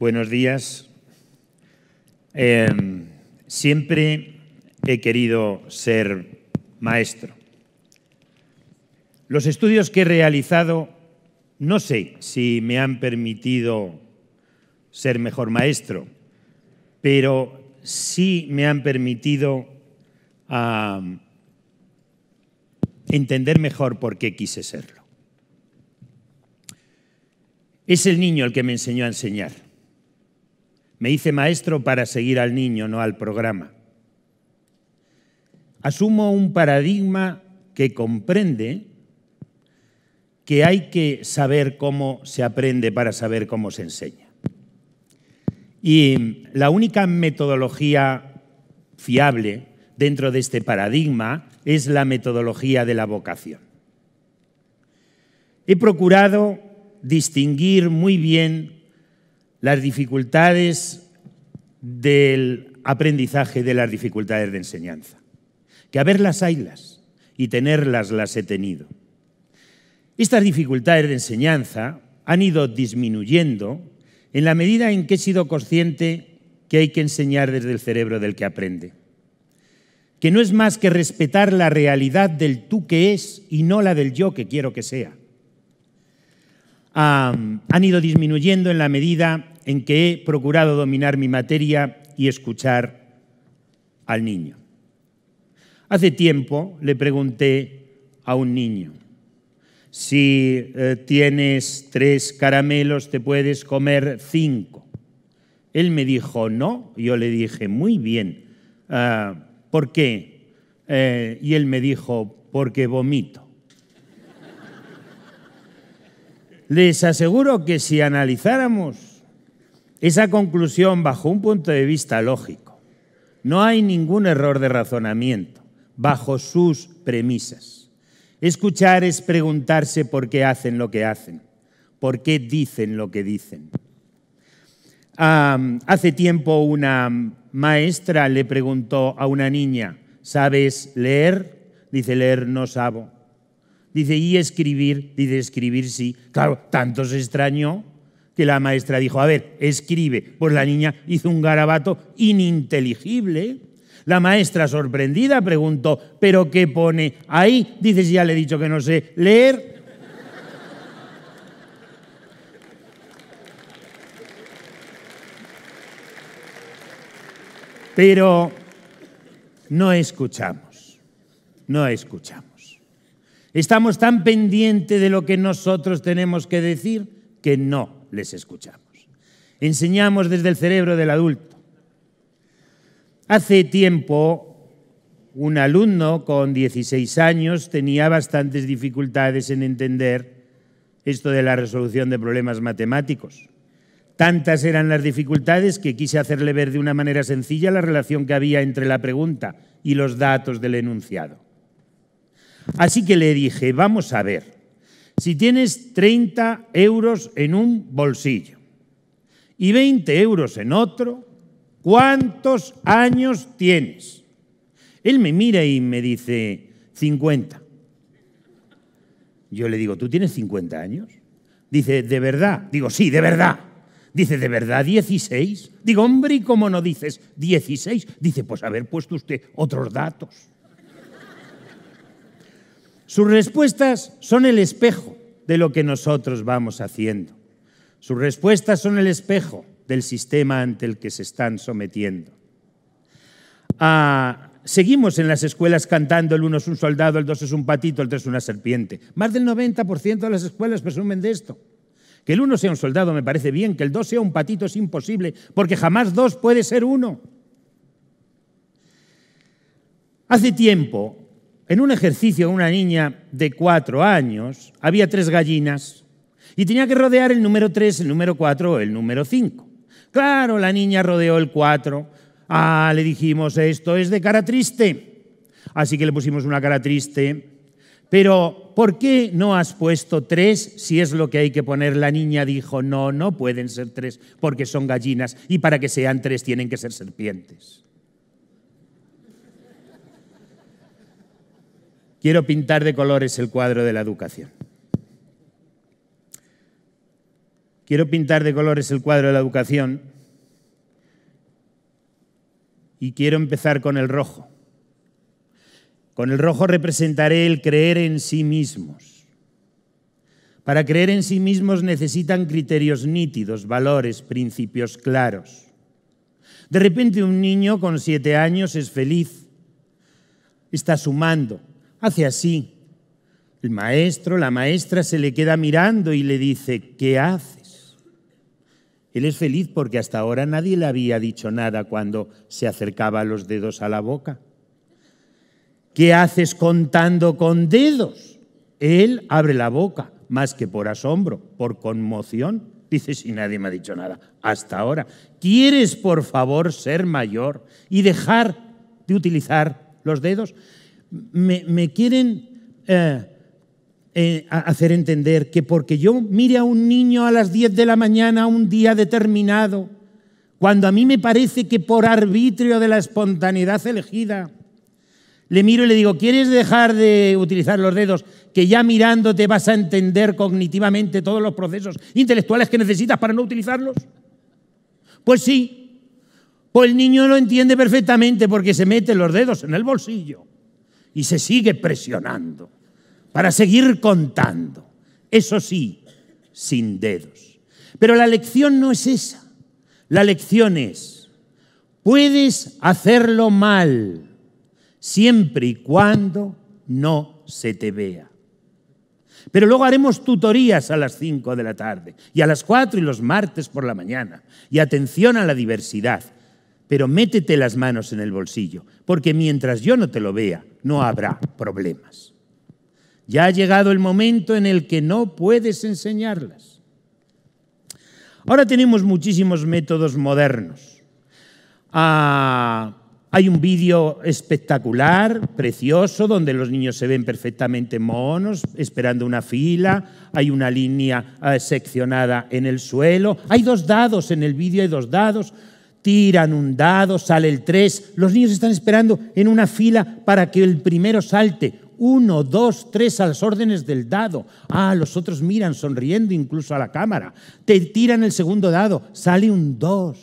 Buenos días. Em, siempre he querido ser maestro. Los estudios que he realizado no sé si me han permitido ser mejor maestro, pero sí me han permitido entender mejor por qué quise serlo. Es el niño el que me enseñó a enseñar. Me hice maestro para seguir al niño, no al programa. Asumo un paradigma que comprende que hay que saber cómo se aprende para saber cómo se enseña. Y la única metodología fiable dentro de este paradigma es la metodología de la vocación. He procurado distinguir muy bien las dificultades del aprendizaje, de las dificultades de enseñanza. Que haberlas haylas y tenerlas las he tenido. Estas dificultades de enseñanza han ido disminuyendo en la medida en que he sido consciente que hay que enseñar desde el cerebro del que aprende. Que no es más que respetar la realidad del tú que es y no la del yo que quiero que sea. han ido disminuyendo en la medida en que he procurado dominar mi materia y escuchar al niño. Hace tiempo le pregunté a un niño, si eh, tienes tres caramelos te puedes comer cinco. Él me dijo, no, yo le dije, muy bien, ah, ¿por qué? Eh, y él me dijo, porque vomito. Les aseguro que si analizáramos esa conclusión bajo un punto de vista lógico. No hay ningún error de razonamiento bajo sus premisas. Escuchar es preguntarse por qué hacen lo que hacen, por qué dicen lo que dicen. hace tiempo una maestra le preguntó a una niña, ¿sabes leer? Dice, leer no sabo. Dice, ¿y escribir? Dice, escribir sí. Claro, tanto se extrañó que la maestra dijo, a ver, escribe. Pues la niña hizo un garabato ininteligible. La maestra, sorprendida, preguntó, ¿pero qué pone ahí? Dices, ya le he dicho que no sé leer. Pero no escuchamos, no escuchamos. Estamos tan pendientes de lo que nosotros tenemos que decir que no les escuchamos. Enseñamos desde el cerebro del adulto. Hace tiempo, un alumno con 16 años tenía bastantes dificultades en entender esto de la resolución de problemas matemáticos. Tantas eran las dificultades que quise hacerle ver de una manera sencilla la relación que había entre la pregunta y los datos del enunciado. Así que le dije, vamos a ver, si tienes 30 euros en un bolsillo y 20 euros en otro, ¿cuántos años tienes? Él me mira y me dice, 50. Yo le digo, ¿tú tienes 50 años? Dice, ¿de verdad? Digo, sí, de verdad. Dice, ¿de verdad 16? Digo, hombre, ¿y cómo no dices 16? Dice, pues haber puesto usted otros datos. Sus respuestas son el espejo de lo que nosotros vamos haciendo. Sus respuestas son el espejo del sistema ante el que se están sometiendo. Ah, seguimos en las escuelas cantando el uno es un soldado, el dos es un patito, el tres es una serpiente. Más del 90% de las escuelas presumen de esto. Que el uno sea un soldado me parece bien, que el dos sea un patito es imposible, porque jamás dos puede ser uno. Hace tiempo en un ejercicio, una niña de cuatro años, había tres gallinas y tenía que rodear el número tres, el número cuatro, el número cinco. Claro, la niña rodeó el cuatro. Ah, le dijimos, esto es de cara triste. Así que le pusimos una cara triste. Pero, ¿por qué no has puesto tres si es lo que hay que poner? La niña dijo, no, no pueden ser tres porque son gallinas y para que sean tres tienen que ser serpientes. Quiero pintar de colores el cuadro de la educación. Quiero pintar de colores el cuadro de la educación y quiero empezar con el rojo. Con el rojo representaré el creer en sí mismos. Para creer en sí mismos necesitan criterios nítidos, valores, principios claros. De repente un niño con siete años es feliz, está sumando, hace así. El maestro, la maestra se le queda mirando y le dice, ¿qué haces? Él es feliz porque hasta ahora nadie le había dicho nada cuando se acercaba los dedos a la boca. ¿Qué haces contando con dedos? Él abre la boca, más que por asombro, por conmoción. Dice, si nadie me ha dicho nada hasta ahora, ¿quieres por favor ser mayor y dejar de utilizar los dedos? me, quieren eh, eh, hacer entender que porque yo mire a un niño a las 10 de la mañana un día determinado, cuando a mí me parece que por arbitrio de la espontaneidad elegida, le miro y le digo, ¿quieres dejar de utilizar los dedos? Que ya mirándote vas a entender cognitivamente todos los procesos intelectuales que necesitas para no utilizarlos. Pues sí, o pues el niño lo entiende perfectamente porque se mete los dedos en el bolsillo y se sigue presionando para seguir contando, eso sí, sin dedos. Pero la lección no es esa, la lección es, puedes hacerlo mal siempre y cuando no se te vea. Pero luego haremos tutorías a las 5 de la tarde y a las 4 y los martes por la mañana. Y atención a la diversidad pero métete las manos en el bolsillo, porque mientras yo no te lo vea, no habrá problemas. Ya ha llegado el momento en el que no puedes enseñarlas. Ahora tenemos muchísimos métodos modernos. Ah, hay un vídeo espectacular, precioso, donde los niños se ven perfectamente monos, esperando una fila, hay una línea eh, seccionada en el suelo, hay dos dados en el vídeo, hay dos dados, tiran un dado, sale el 3, los niños están esperando en una fila para que el primero salte. Uno, dos, tres a las órdenes del dado. Ah, los otros miran sonriendo incluso a la cámara. Te tiran el segundo dado, sale un 2.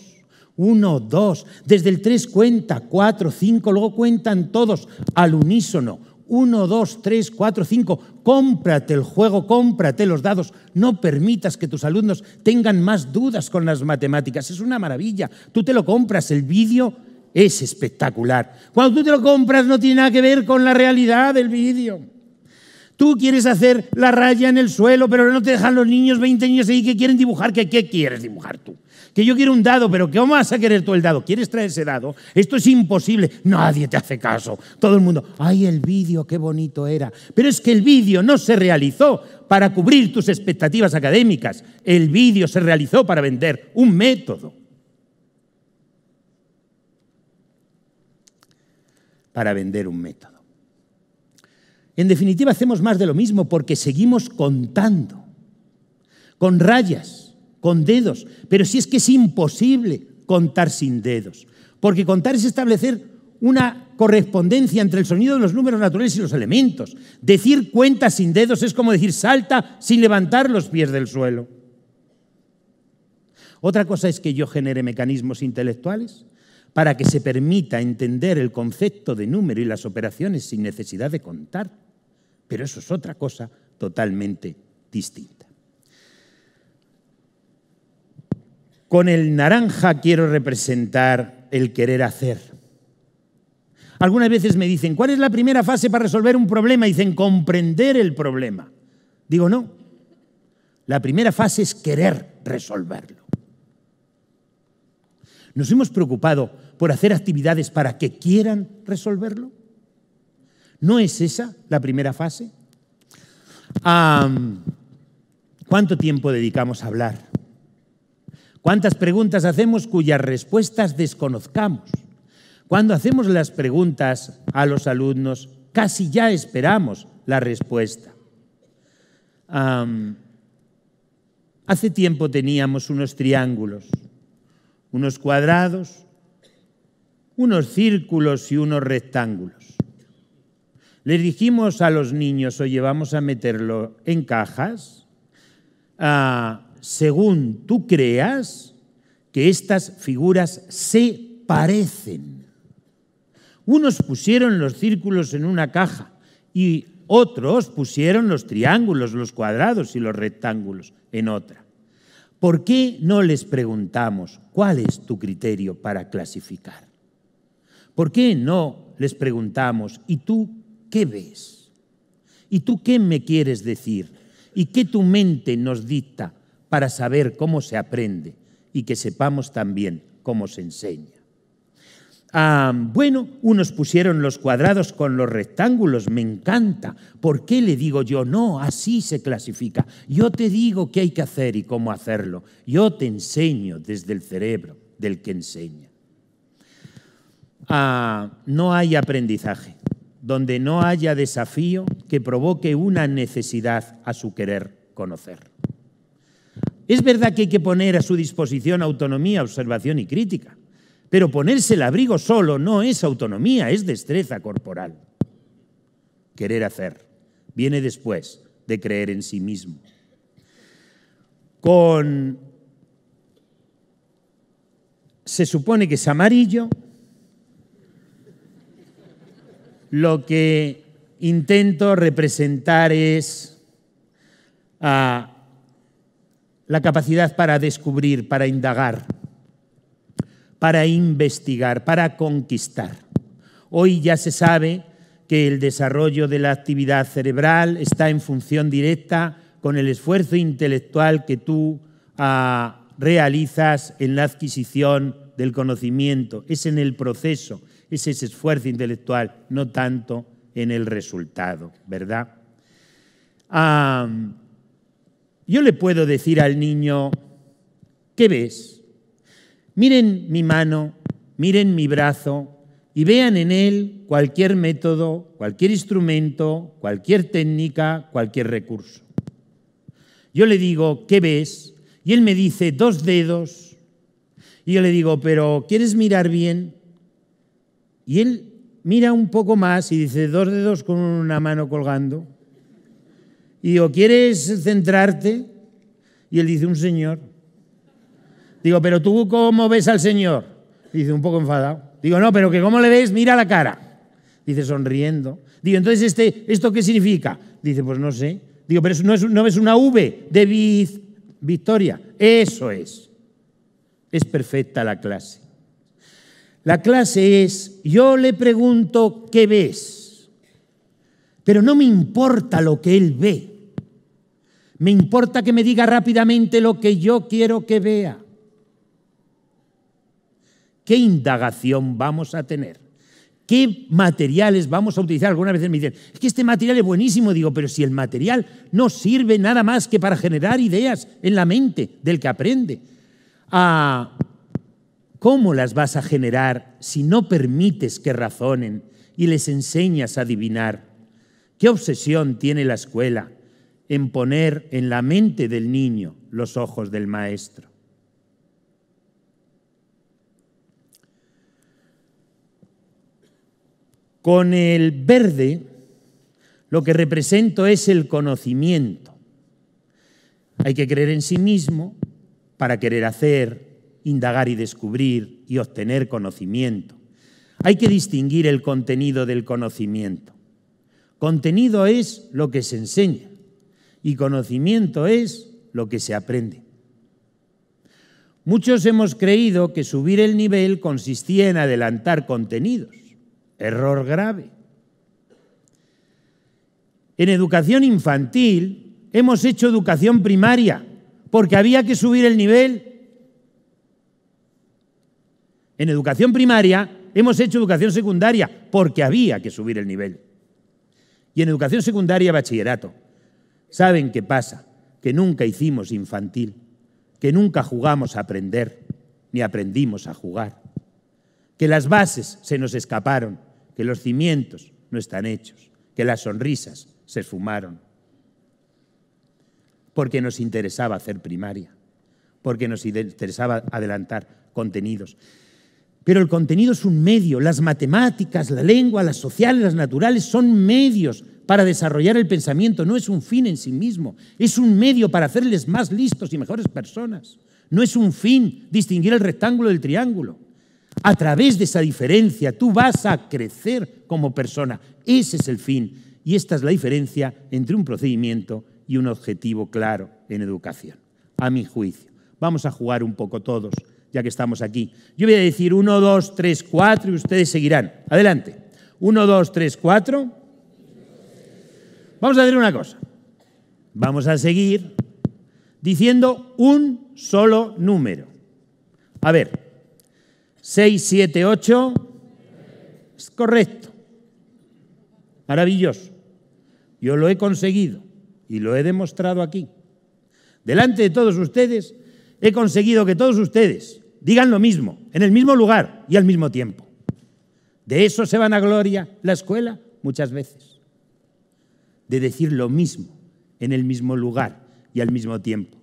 Uno, dos. Desde el 3 cuenta, cuatro, cinco, luego cuentan todos al unísono. 1, 2, 3, 4, 5. Cómprate el juego, cómprate los dados. No permitas que tus alumnos tengan más dudas con las matemáticas. Es una maravilla. Tú te lo compras, el vídeo es espectacular. Cuando tú te lo compras no tiene nada que ver con la realidad del vídeo. Tú quieres hacer la raya en el suelo, pero no te dejan los niños, 20 niños ahí que quieren dibujar. ¿Qué, qué quieres dibujar tú? que yo quiero un dado, pero ¿qué vas a querer tú el dado? ¿Quieres traer ese dado? Esto es imposible. Nadie te hace caso. Todo el mundo, ay, el vídeo, qué bonito era. Pero es que el vídeo no se realizó para cubrir tus expectativas académicas. El vídeo se realizó para vender un método. Para vender un método. En definitiva, hacemos más de lo mismo porque seguimos contando con rayas con dedos. Pero si es que es imposible contar sin dedos, porque contar es establecer una correspondencia entre el sonido de los números naturales y los elementos. Decir cuenta sin dedos es como decir salta sin levantar los pies del suelo. Otra cosa es que yo genere mecanismos intelectuales para que se permita entender el concepto de número y las operaciones sin necesidad de contar. Pero eso es otra cosa totalmente distinta. Con el naranja quiero representar el querer hacer. Algunas veces me dicen, ¿cuál es la primera fase para resolver un problema? Dicen, comprender el problema. Digo, no. La primera fase es querer resolverlo. ¿Nos hemos preocupado por hacer actividades para que quieran resolverlo? ¿No es esa la primera fase? ¿Cuánto tiempo dedicamos a hablar? ¿Cuántas preguntas hacemos cuyas respuestas desconozcamos? Cuando hacemos las preguntas a los alumnos, casi ya esperamos la respuesta. hace tiempo teníamos unos triángulos, unos cuadrados, unos círculos y unos rectángulos. Les dijimos a los niños, o llevamos a meterlo en cajas, ah, según tú creas, que estas figuras se parecen. Unos pusieron los círculos en una caja y otros pusieron los triángulos, los cuadrados y los rectángulos en otra. ¿Por qué no les preguntamos cuál es tu criterio para clasificar? ¿Por qué no les preguntamos, ¿y tú qué ves? ¿Y tú qué me quieres decir? ¿Y qué tu mente nos dicta para saber cómo se aprende y que sepamos también cómo se enseña. Ah, bueno, unos pusieron los cuadrados con los rectángulos, me encanta. ¿Por qué le digo yo? No, así se clasifica. Yo te digo qué hay que hacer y cómo hacerlo. Yo te enseño desde el cerebro del que enseña. Ah, no hay aprendizaje donde no haya desafío que provoque una necesidad a su querer conocer. Es verdad que hay que poner a su disposición autonomía, observación y crítica, pero ponerse el abrigo solo no es autonomía, es destreza corporal. Querer hacer viene después de creer en sí mismo. Con se supone que es amarillo, lo que intento representar es a la capacidad para descubrir, para indagar, para investigar, para conquistar. Hoy ya se sabe que el desarrollo de la actividad cerebral está en función directa con el esfuerzo intelectual que tú ah, realizas en la adquisición del conocimiento. Es en el proceso, es ese esfuerzo intelectual, no tanto en el resultado, ¿verdad? Ah, yo le puedo decir al niño, ¿qué ves? Miren mi mano, miren mi brazo y vean en él cualquier método, cualquier instrumento, cualquier técnica, cualquier recurso. Yo le digo, ¿qué ves? Y él me dice, dos dedos. Y yo le digo, pero ¿quieres mirar bien? Y él mira un poco más y dice, dos dedos con una mano colgando. Y digo, ¿quieres centrarte? Y él dice, un señor. Digo, ¿pero tú cómo ves al señor? dice, un poco enfadado. Digo, no, pero que cómo le ves, mira la cara. Dice, sonriendo. Digo, entonces, este, ¿esto qué significa? Dice, pues no sé. Digo, pero no, no ves una V de victoria. Eso es. Es perfecta la clase. La clase es, yo le pregunto, ¿qué ves? Pero no me importa lo que él ve. Me importa que me diga rápidamente lo que yo quiero que vea. ¿Qué indagación vamos a tener? ¿Qué materiales vamos a utilizar? Algunas veces me dicen, es que este material es buenísimo. Digo, pero si el material no sirve nada más que para generar ideas en la mente del que aprende. Ah, ¿Cómo las vas a generar si no permites que razonen y les enseñas a adivinar? ¿Qué obsesión tiene la escuela en poner en la mente del niño los ojos del maestro? Con el verde lo que represento es el conocimiento. Hay que creer en sí mismo para querer hacer, indagar y descubrir y obtener conocimiento. Hay que distinguir el contenido del conocimiento. Contenido es lo que se enseña y conocimiento es lo que se aprende. Muchos hemos creído que subir el nivel consistía en adelantar contenidos. Error grave. En educación infantil hemos hecho educación primaria porque había que subir el nivel. En educación primaria hemos hecho educación secundaria porque había que subir el nivel y en educación secundaria bachillerato. Saben qué pasa, que nunca hicimos infantil, que nunca jugamos a aprender, ni aprendimos a jugar, que las bases se nos escaparon, que los cimientos no están hechos, que las sonrisas se esfumaron, porque nos interesaba hacer primaria, porque nos interesaba adelantar contenidos. Pero el contenido es un medio. Las matemáticas, la lengua, las sociales, las naturales son medios para desarrollar el pensamiento. No es un fin en sí mismo. Es un medio para hacerles más listos y mejores personas. No es un fin distinguir el rectángulo del triángulo. A través de esa diferencia tú vas a crecer como persona. Ese es el fin. Y esta es la diferencia entre un procedimiento y un objetivo claro en educación, a mi juicio. Vamos a jugar un poco todos ya que estamos aquí. Yo voy a decir 1, 2, 3, 4 y ustedes seguirán. Adelante. 1, 2, 3, 4. Vamos a hacer una cosa. Vamos a seguir diciendo un solo número. A ver, 6, 7, 8. Es correcto. Maravilloso. Yo lo he conseguido y lo he demostrado aquí. Delante de todos ustedes, he conseguido que todos ustedes digan lo mismo, en el mismo lugar y al mismo tiempo. De eso se van a gloria la escuela muchas veces, de decir lo mismo en el mismo lugar y al mismo tiempo.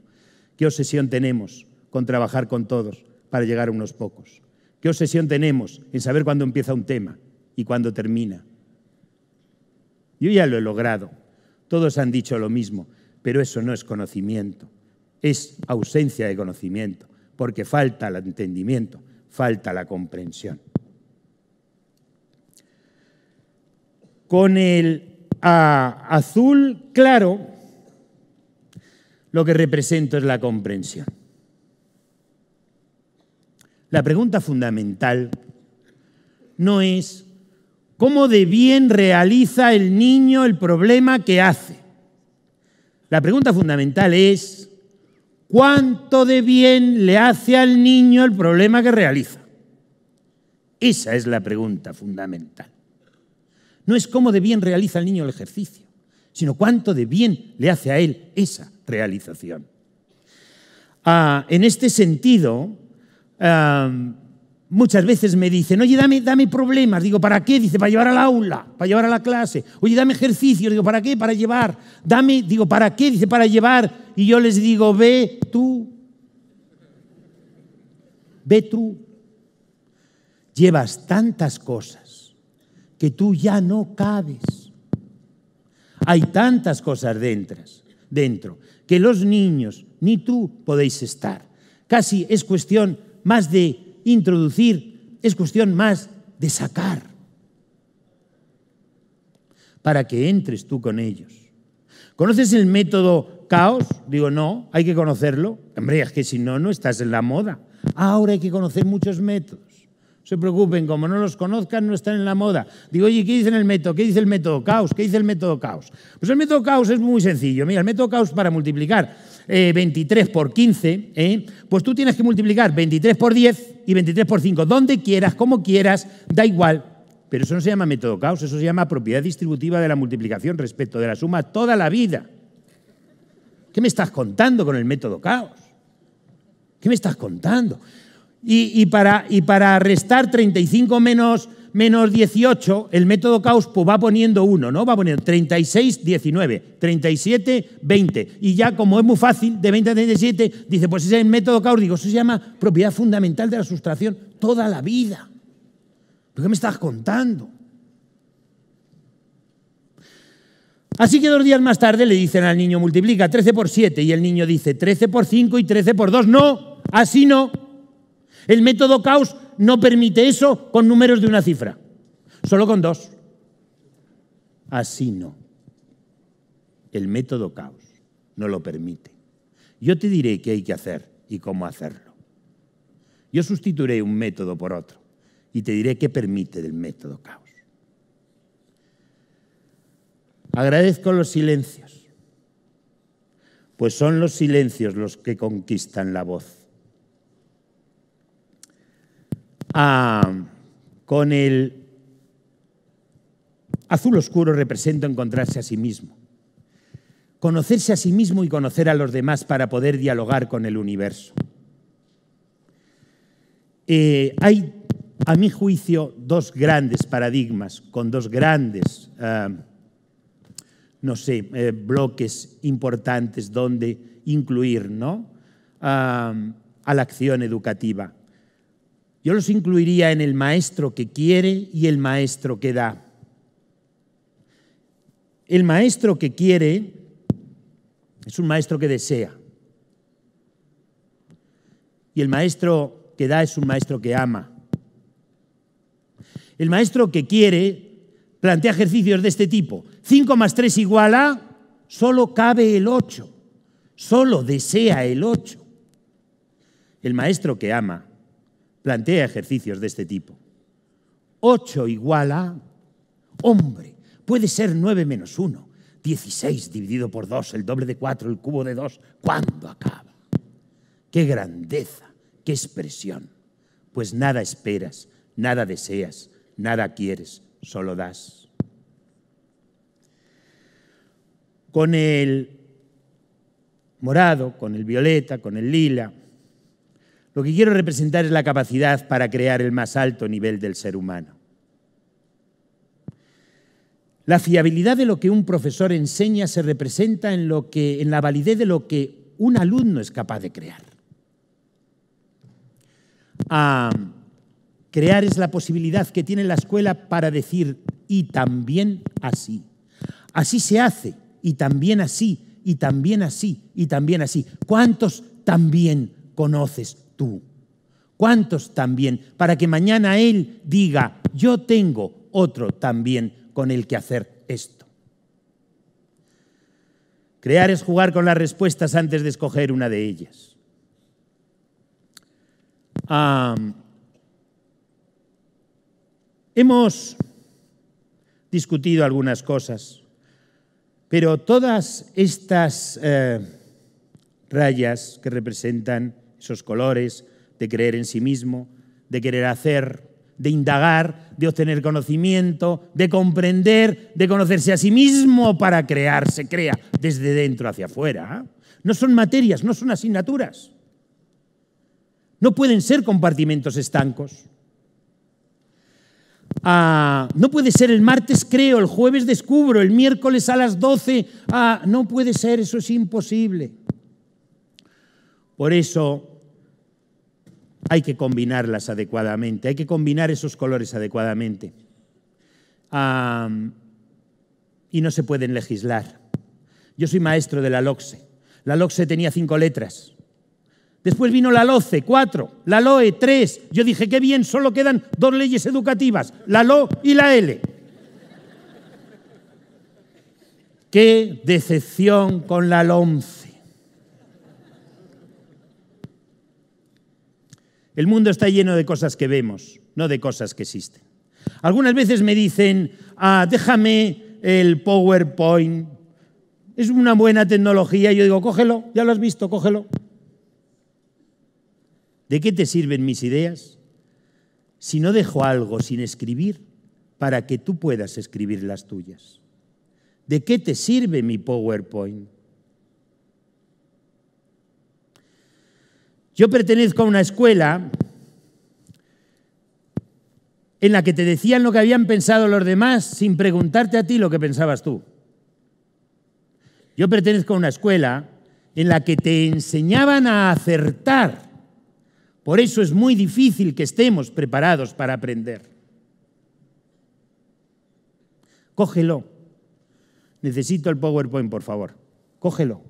¿Qué obsesión tenemos con trabajar con todos para llegar a unos pocos? ¿Qué obsesión tenemos en saber cuándo empieza un tema y cuándo termina? Yo ya lo he logrado. Todos han dicho lo mismo, pero eso no es conocimiento es ausencia de conocimiento, porque falta el entendimiento, falta la comprensión. Con el azul claro, lo que represento es la comprensión. La pregunta fundamental no es cómo de bien realiza el niño el problema que hace. La pregunta fundamental es cuánto de bien le hace al niño el problema que realiza. Esa es la pregunta fundamental. No es cómo de bien realiza el niño el ejercicio, sino cuánto de bien le hace a él esa realización. Ah, en este sentido, ah, muchas veces me dicen, oye, dame, dame problemas. Digo, ¿para qué? Dice, para llevar al aula, para llevar a la clase. Oye, dame ejercicio. Digo, ¿para qué? Para llevar. Dame, digo, ¿para qué? Dice, para llevar. Y yo les digo, ve tú. Ve tú. Llevas tantas cosas que tú ya no cabes. Hay tantas cosas dentro, dentro que los niños ni tú podéis estar. Casi es cuestión más de introducir, es cuestión más de sacar para que entres tú con ellos. ¿Conoces el método caos? Digo, no, hay que conocerlo. Hombre, es que si no, no estás en la moda. Ahora hay que conocer muchos métodos. No se preocupen, como no los conozcan, no están en la moda. Digo, oye, ¿qué dice el método? ¿Qué dice el método caos? ¿Qué dice el método caos? Pues el método caos es muy sencillo. Mira, el método caos para multiplicar 23 eh, por 15, ¿eh? pues tú tienes que multiplicar 23 por 10 y 23 por 5, donde quieras, como quieras, da igual. Pero eso no se llama método caos, eso se llama propiedad distributiva de la multiplicación respecto de la suma toda la vida. ¿Qué me estás contando con el método caos? ¿Qué me estás contando? Y, para, y para restar 35 menos menos 18, el método caos pues, va poniendo 1, ¿no? Va poniendo 36, 19, 37, 20. Y ya como es muy fácil, de 20 a 37, dice, pues ese es el método caos. Digo, eso se llama propiedad fundamental de la sustracción toda la vida. ¿Pero qué me estás contando? Así que dos días más tarde le dicen al niño, multiplica 13 por 7 y el niño dice 13 por 5 y 13 por 2. No, así no. El método caos no permite eso con números de una cifra, solo con dos. Así no. El método caos no lo permite. Yo te diré qué hay que hacer y cómo hacerlo. Yo sustituiré un método por otro y te diré qué permite del método caos. Agradezco los silencios, pues son los silencios los que conquistan la voz. Ah, con el azul oscuro representa encontrarse a sí mismo. Conocerse a sí mismo y conocer a los demás para poder dialogar con el universo. Eh, hay, a mi juicio, dos grandes paradigmas con dos grandes, ah, no sé, eh, bloques importantes donde incluir ¿no? Ah, a la acción educativa. Yo los incluiría en el maestro que quiere y el maestro que da. El maestro que quiere es un maestro que desea. Y el maestro que da es un maestro que ama. El maestro que quiere plantea ejercicios de este tipo. 5 más 3 igual a, solo cabe el 8. Solo desea el 8. El maestro que ama plantea ejercicios de este tipo. 8 igual a, hombre, puede ser 9 menos 1, 16 dividido por 2, el doble de 4, el cubo de 2, ¿cuándo acaba? Qué grandeza, qué expresión. Pues nada esperas, nada deseas, nada quieres, solo das. Con el morado, con el violeta, con el lila, lo que quiero representar es la capacidad para crear el más alto nivel del ser humano. La fiabilidad de lo que un profesor enseña se representa en, lo que, en la validez de lo que un alumno es capaz de crear. Ah, crear es la posibilidad que tiene la escuela para decir y también así. Así se hace y también así y también así y también así. ¿Cuántos también conoces tú? ¿Cuántos también? Para que mañana Él diga, yo tengo otro también con el que hacer esto. Crear es jugar con las respuestas antes de escoger una de ellas. hemos discutido algunas cosas, pero todas estas eh, rayas que representan esos colores, de creer en sí mismo, de querer hacer, de indagar, de obtener conocimiento, de comprender, de conocerse a sí mismo para crear, se crea desde dentro hacia afuera. ¿eh? No son materias, no son asignaturas. No pueden ser compartimentos estancos. Ah, no puede ser el martes creo, el jueves descubro, el miércoles a las 12. Ah, no puede ser, eso es imposible. Por eso hay que combinarlas adecuadamente, hay que combinar esos colores adecuadamente. y no se pueden legislar. Yo soy maestro de la LOCSE. La LOCSE tenía cinco letras. Después vino la LOCE, cuatro. La LOE, tres. Yo dije, qué bien, solo quedan dos leyes educativas, la LO y la L. Qué decepción con la LOMCE. El mundo está lleno de cosas que vemos, no de cosas que existen. Algunas veces me dicen, ah, déjame el PowerPoint. Es una buena tecnología. Yo digo, cógelo, ya lo has visto, cógelo. ¿De qué te sirven mis ideas si no dejo algo sin escribir para que tú puedas escribir las tuyas? ¿De qué te sirve mi PowerPoint Yo pertenezco a una escuela en la que te decían lo que habían pensado los demás sin preguntarte a ti lo que pensabas tú. Yo pertenezco a una escuela en la que te enseñaban a acertar. Por eso es muy difícil que estemos preparados para aprender. Cógelo. Necesito el PowerPoint, por favor. Cógelo.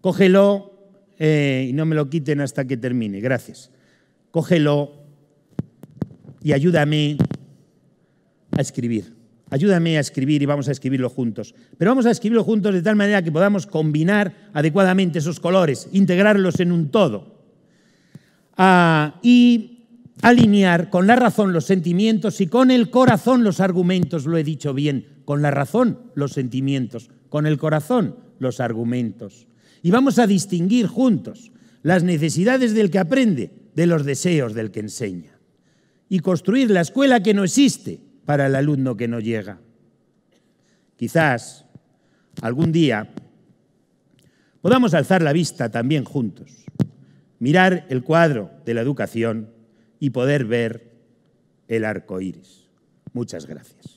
Cógelo eh, y no me lo quiten hasta que termine. Gracias. Cógelo y ayúdame a escribir. Ayúdame a escribir y vamos a escribirlo juntos. Pero vamos a escribirlo juntos de tal manera que podamos combinar adecuadamente esos colores, integrarlos en un todo. Ah, y alinear con la razón los sentimientos y con el corazón los argumentos, lo he dicho bien, con la razón los sentimientos, con el corazón los argumentos. Y vamos a distinguir juntos las necesidades del que aprende de los deseos del que enseña. Y construir la escuela que no existe para el alumno que no llega. Quizás algún día podamos alzar la vista también juntos, mirar el cuadro de la educación y poder ver el arco iris. Muchas gracias.